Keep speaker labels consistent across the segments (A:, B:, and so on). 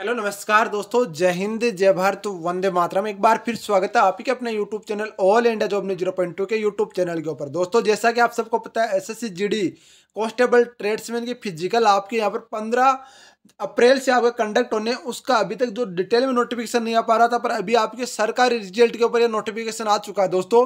A: Hello नमस्कार दोस्तों जय हिंद जय भारत वंदे मातरम एक बार फिर स्वागत है आपके अपने YouTube channel all India job ने जीरो पॉइंट टू के यूट्यूब चैनल के ऊपर दोस्तों जैसा कि आप सबको पता है एसएससी जीडी कांस्टेबल ट्रेड्समैन की फिजिकल आपके यहाँ पर पंद्रह अप्रैल से आपका कंडक्ट होने उसका अभी तक जो डिटेल में नोटिफिकेशन नहीं आ पा रहा था पर अभी आपके सरकारी रिजल्ट के ऊपर ये नोटिफिकेशन आ चुका है दोस्तों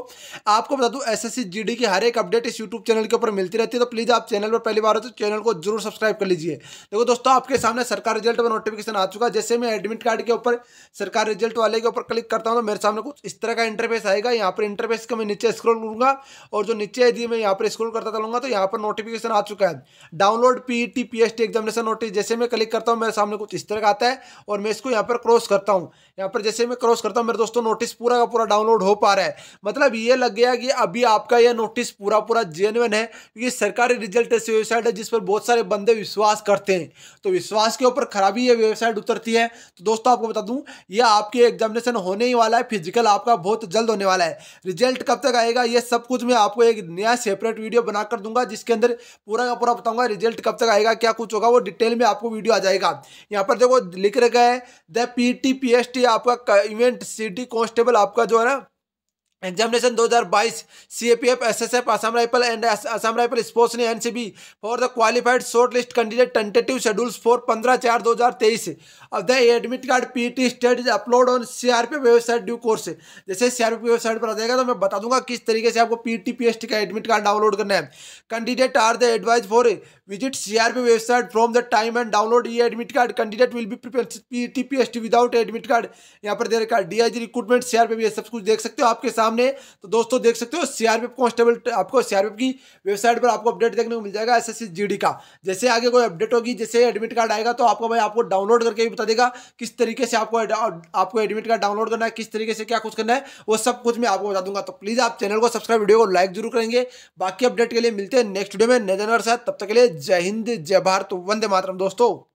A: आपको बता दूं एसएससी जीडी की हर एक अपडेट इस यूट्यूब चैनल के ऊपर मिलती रहती है तो प्लीज़ आप चैनल पर पहली बार हो तो चैनल को जरूर सब्सक्राइब कर लीजिए देखो दोस्तों आपके सामने सरकार रिजल्ट पर नोटिफिकेशन आ चुका है जैसे मैं एडमिट कार्ड के ऊपर सरकार रिजल्ट वाले के ऊपर क्लिक करता हूँ तो मेरे सामने कुछ इस तरह का इंटरफेस आएगा यहाँ पर इंटरफेस का मैं नीचे स्क्रोल करूँगा और जो नीचे यदि मैं यहाँ पर स्क्रोल करता चलूँगा तो यहाँ पर नोटिफिकेशन आ चुका है download P E T examination notice जैसे मैं क्लिक क्लिक करता हूँ मेरे सामने कुछ इस तरह का आता है और मैं इसको यहाँ पर क्रॉस करता हूँ यहाँ पर जैसे मैं क्रॉस करता हूँ मेरे दोस्तों नोटिस पूरा का पूरा डाउनलोड हो पा रहा है मतलब ये लग गया कि अभी आपका यह नोटिस पूरा पूरा जेनवन है क्योंकि सरकारी रिजल्ट ऐसी वेबसाइट है जिस पर बहुत सारे बंदे विश्वास करते हैं तो विश्वास के ऊपर खराबी यह वेबसाइट उतरती है तो दोस्तों आपको बता दूँ यह आपके एग्जामिनेशन होने ही वाला है फिजिकल आपका बहुत जल्द होने वाला है रिजल्ट कब तक आएगा यह सब कुछ मैं आपको एक नया सेपरेट वीडियो बनाकर दूंगा जिसके अंदर पूरा का पूरा बताऊंगा रिजल्ट कब तक आएगा क्या कुछ होगा वो डिटेल में आपको वीडियो आ जाएगा यहाँ पर देखो लिख रखा है the P T P S T आपका इवेंट सिटी कांस्टेबल आपका जो है ना examination 2022 CAPF SSF Assam rifle and Assam rifle sports ने एन for the qualified short list candidate tentative schedules for 15 चार 2023 अब the admit card P T state is upload on C R P website due course जैसे C R P website पर आ जाएगा तो मैं बता दूंगा किस तरीके से आपको P P T S T का एडमिट कार्ड डाउनलोड करना है candidate are the advise for Visit CRB website from the time and download e admit card. Candidate will be prepared TPST without admit card. यहाँ पर दे रखा है जी recruitment CRPF ये सब कुछ देख सकते हो आपके सामने तो दोस्तों देख सकते हो सीआरपीएफ कांस्टेबल आपको सीआरपीएफ की वेबसाइट पर आपको अपडेट देखने को मिल जाएगा जी डी का जैसे आगे कोई अपडेट होगी जैसे एडमिट कार्ड आएगा तो आपको भाई आपको डाउनलोड करके भी बता देगा किस तरीके से आपको आपको एडमिट कार्ड डाउनलोड करना है किस तरीके से क्या कुछ करना है वो सब कुछ मैं आपको बता दूंगा तो प्लीज़ आप चैनल को सब्सक्राइब वीडियो को लाइक जरूर करेंगे बाकी अपडेट के लिए मिलते हैं नेक्स्ट वीडियो में नजर साथ तब तक के लिए जय हिंद जय भारत वंदे मातरम दोस्तों